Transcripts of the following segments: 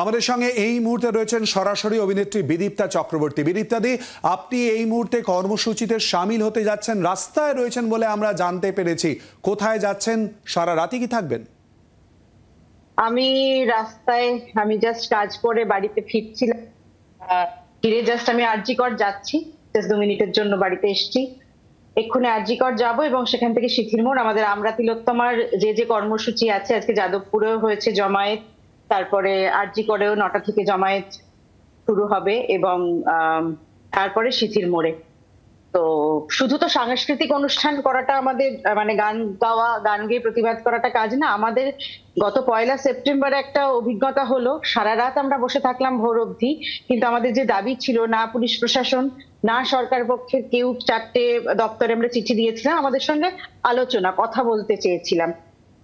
আমাদের সঙ্গে এই মুহূর্তে রয়েছেন সরাসরি অভিনেত্রী বিদীপ্তা চক্রবর্তী বিদীপ্তাদি আপনি এই মুহূর্তে কর্মসূচিতে সামিল হতে যাচ্ছেন রাস্তায় রয়েছেন বলে আমরা জানতে পেরেছি কোথায় যাচ্ছেন সারা রাতি কি থাকবেন আমি রাস্তায় আমি জাস্ট কাজ করে বাড়িতে ফিরছিলাম ফিরে জাস্ট আমি আরজিকর যাচ্ছি জাস্ট দু মিনিটের জন্য বাড়িতে এসছি এক্ষুনি আরজিকর যাব এবং সেখান থেকে শিথির মোড় আমাদের আমরা তিলোত্তমার যে যে কর্মসূচি আছে আজকে যাদবপুরেও হয়েছে জমায়েত তারপরে আরজি করেও নটা থেকে জমায়েত শুরু হবে এবং তারপরে শিথির মোড়ে তো শুধু তো সাংস্কৃতিক অনুষ্ঠান করাটা আমাদের মানে গান গাওয়া গান গেয়ে প্রতিবাদ করাটা কাজ না আমাদের গত পয়লা সেপ্টেম্বরে একটা অভিজ্ঞতা হলো সারা রাত আমরা বসে থাকলাম ভোর অবধি কিন্তু আমাদের যে দাবি ছিল না পুলিশ প্রশাসন না সরকার পক্ষের কেউ চারটে দপ্তরে আমরা চিঠি দিয়েছিলাম আমাদের সঙ্গে আলোচনা কথা বলতে চেয়েছিলাম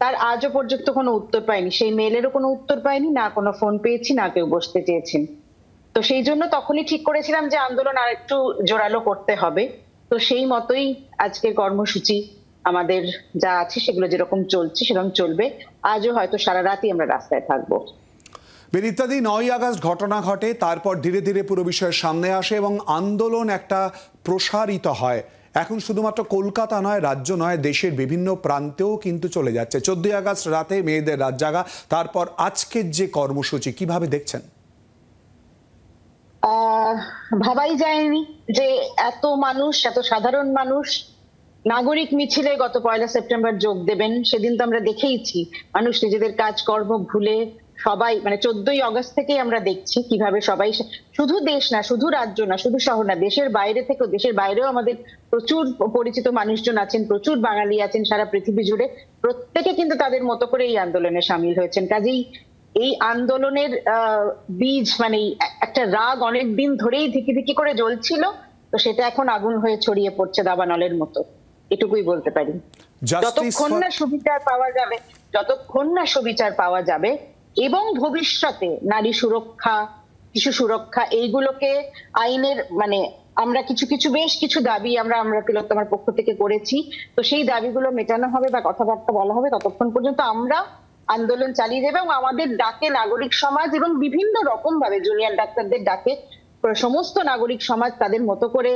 তার আজও পর্যন্ত কোনো উত্তর পাইনি সেই মেলেরও কোনো উত্তর পাইনি না কোনো ফোন পেয়েছি না কেউ বসতে চেয়েছেন তো সেই জন্য তখনই ঠিক করেছিলাম যে আন্দোলন আর একটু জোরালো করতে হবে তো সেই মতোই আজকের কর্মসূচি আমাদের যা আছে সেগুলো যেরকম চলছে সেরকম চলবে আজও হয়তো সারা রাতই আমরা রাস্তায় থাকবো বেরিত্যাদি নয় আগস্ট ঘটনা ঘটে তারপর ধীরে ধীরে পুরো বিষয়ের সামনে আসে এবং আন্দোলন একটা প্রসারিত হয় এখন শুধুমাত্র কলকাতা নয় রাজ্য নয় দেশের বিভিন্ন প্রান্তেও কিন্তু চলে যাচ্ছে চোদ্দই আগস্ট রাতে মেয়েদের রাত জাগা তারপর আজকের যে কর্মসূচি কিভাবে দেখছেন ভাবাই যায়নি যে এত মানুষ এত সাধারণ মানুষ নাগরিক মিছিলে গত পয়লা সেপ্টেম্বর যোগ দেবেন সেদিন তো আমরা দেখেইছি মানুষ নিজেদের কাজকর্ম ভুলে সবাই মানে চোদ্দই অগস্ট থেকে আমরা দেখছি কিভাবে সবাই শুধু দেশ না শুধু রাজ্য না শুধু শহর না দেশের বাইরে থেকে দেশের বাইরেও আমাদের প্রচুর পরিচিত মানুষজন আছেন প্রচুর বাঙালি আছেন সারা পৃথিবী জুড়ে প্রত্যেকে কিন্তু তাদের মতো করে এই আন্দোলনে সামিল হয়েছেন কাজেই এই আন্দোলনের বীজ মানে একটা রাগ অনেক দিন ধরেই ধিকি ধিকি করে জ্বলছিল তো সেটা এখন আগুন হয়ে ছড়িয়ে পড়ছে দাবানলের মতো এটুকুই বলতে পারি যতক্ষণ না সুবিচার পাওয়া যাবে যতক্ষণ না সুবিচার পাওয়া যাবে এবং ভবিষ্যতে নারী সুরক্ষা শিশু সুরক্ষা এইগুলোকে আইনের মানে আমরা কিছু কিছু বেশ কিছু দাবি আমরা আমরা তিলোত্তমার পক্ষ থেকে করেছি তো সেই দাবিগুলো মেটানো হবে বা কথাবার্তা বলা হবে ততক্ষণ পর্যন্ত আমরা আন্দোলন চালিয়ে যাবে এবং আমাদের ডাকে নাগরিক সমাজ এবং বিভিন্ন রকম ভাবে জুনিয়র ডাক্তারদের ডাকে সমস্ত নাগরিক সমাজ তাদের মতো করে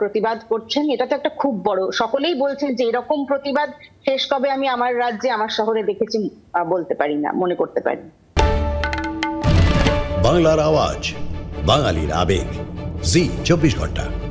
প্রতিবাদ করছেন এটা তো একটা খুব বড় সকলেই বলছেন যে এরকম প্রতিবাদ শেষ কবে আমি আমার রাজ্যে আমার শহরে দেখেছি বলতে পারি না মনে করতে পারি বাংলার আওয়াজ বাঙালির আবেগ জি চব্বিশ ঘন্টা